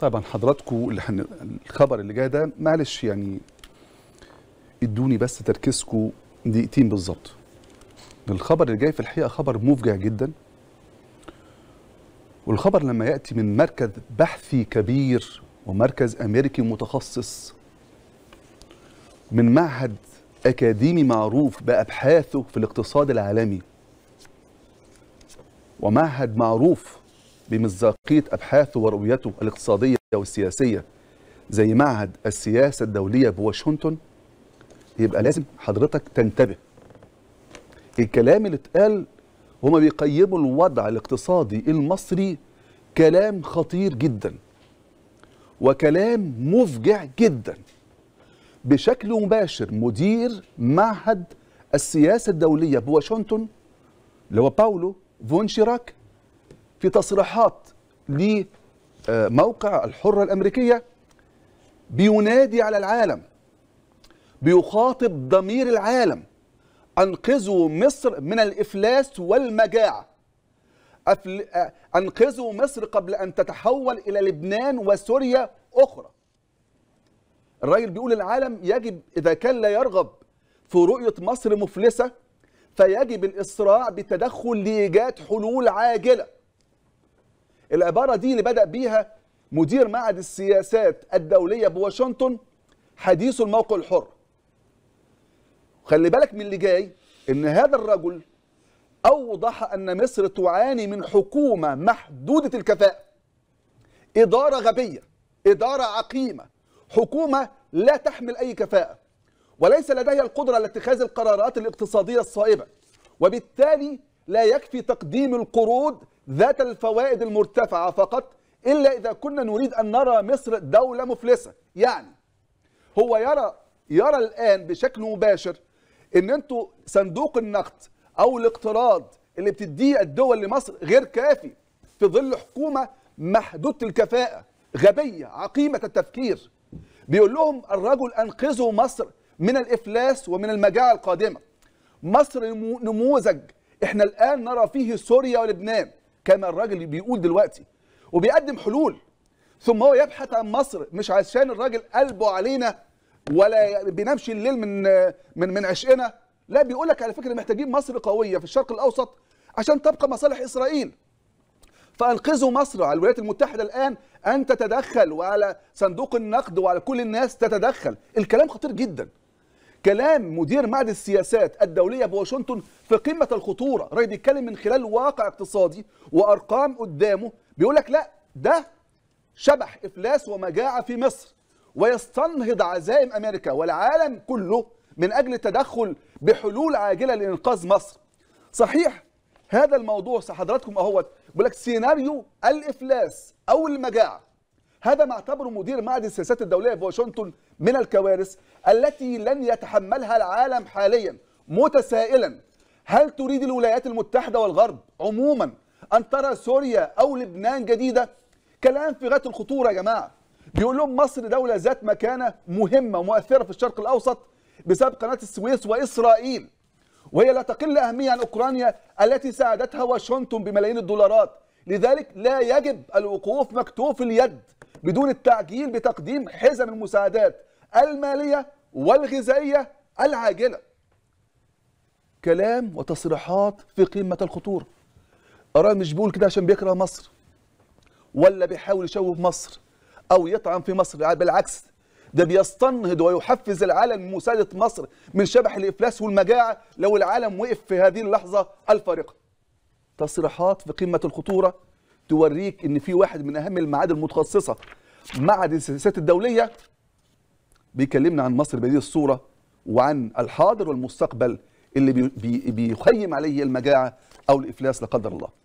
طبعا حضراتكم اللي الخبر اللي جاي ده معلش يعني ادوني بس تركيزكم دقيقتين بالظبط الخبر اللي جاي في الحقيقه خبر مفجع جدا والخبر لما ياتي من مركز بحثي كبير ومركز امريكي متخصص من معهد اكاديمي معروف بابحاثه في الاقتصاد العالمي ومعهد معروف بمصداقية أبحاثه ورؤيته الاقتصادية والسياسية زي معهد السياسة الدولية بواشنطن يبقى لازم حضرتك تنتبه الكلام اللي اتقال هما بيقيموا الوضع الاقتصادي المصري كلام خطير جدا وكلام مفجع جدا بشكل مباشر مدير معهد السياسة الدولية بواشنطن اللي هو باولو فون شيراك في تصريحات لموقع الحرة الأمريكية بينادي على العالم بيخاطب ضمير العالم أنقذوا مصر من الإفلاس والمجاعة أفل... أنقذوا مصر قبل أن تتحول إلى لبنان وسوريا أخرى الراجل بيقول العالم يجب إذا كان لا يرغب في رؤية مصر مفلسة فيجب الإسراع بالتدخل لإيجاد حلول عاجلة العباره دي اللي بدا بيها مدير معهد السياسات الدوليه بواشنطن حديث الموقع الحر خلي بالك من اللي جاي ان هذا الرجل اوضح ان مصر تعاني من حكومه محدوده الكفاءه اداره غبيه اداره عقيمه حكومه لا تحمل اي كفاءه وليس لديها القدره على اتخاذ القرارات الاقتصاديه الصائبه وبالتالي لا يكفي تقديم القروض ذات الفوائد المرتفعة فقط إلا إذا كنا نريد أن نرى مصر دولة مفلسة يعني هو يرى يرى الآن بشكل مباشر أن أنتوا صندوق النقد أو الاقتراض اللي بتديه الدول لمصر غير كافي في ظل حكومة محدودة الكفاءة غبية عقيمة التفكير بيقول لهم الرجل أنقذوا مصر من الإفلاس ومن المجاعة القادمة مصر نموذج احنا الآن نرى فيه سوريا ولبنان كما الراجل بيقول دلوقتي وبيقدم حلول ثم هو يبحث عن مصر مش عشان الراجل قلبه علينا ولا بنمشي الليل من من من عشقنا لا بيقول لك على فكره محتاجين مصر قويه في الشرق الاوسط عشان تبقى مصالح اسرائيل فانقذوا مصر على الولايات المتحده الان ان تتدخل وعلى صندوق النقد وعلى كل الناس تتدخل الكلام خطير جدا كلام مدير معهد السياسات الدولية بواشنطن في قمة الخطورة راجل بيتكلم من خلال واقع اقتصادي وأرقام قدامه بيقول لك لا ده شبح إفلاس ومجاعة في مصر ويستنهض عزائم أمريكا والعالم كله من أجل التدخل بحلول عاجلة لإنقاذ مصر صحيح هذا الموضوع حضراتكم اهوت بيقول لك سيناريو الافلاس او المجاعه هذا ما اعتبره مدير معهد السياسات الدوليه في واشنطن من الكوارث التي لن يتحملها العالم حاليا متسائلا هل تريد الولايات المتحده والغرب عموما ان ترى سوريا او لبنان جديده كلام في غايه الخطوره يا جماعه بيقول لهم مصر دوله ذات مكانه مهمه ومؤثره في الشرق الاوسط بسبب قناه السويس واسرائيل وهي لا تقل اهميه عن اوكرانيا التي ساعدتها واشنطن بملايين الدولارات لذلك لا يجب الوقوف مكتوف اليد بدون التعجيل بتقديم حزم المساعدات المالية والغذائية العاجلة كلام وتصريحات في قمة الخطورة أرى مش بيقول كده عشان بيكره مصر ولا بيحاول يشوه مصر أو يطعن في مصر بالعكس ده بيستنهض ويحفز العالم مساعدة مصر من شبح الإفلاس والمجاعة لو العالم وقف في هذه اللحظة الفارقة تصريحات في قمة الخطورة توريك ان في واحد من اهم المعاهد المتخصصه معهد السياسات الدوليه بيكلمنا عن مصر بهذه الصوره وعن الحاضر والمستقبل اللي بيخيم عليه المجاعه او الافلاس لا قدر الله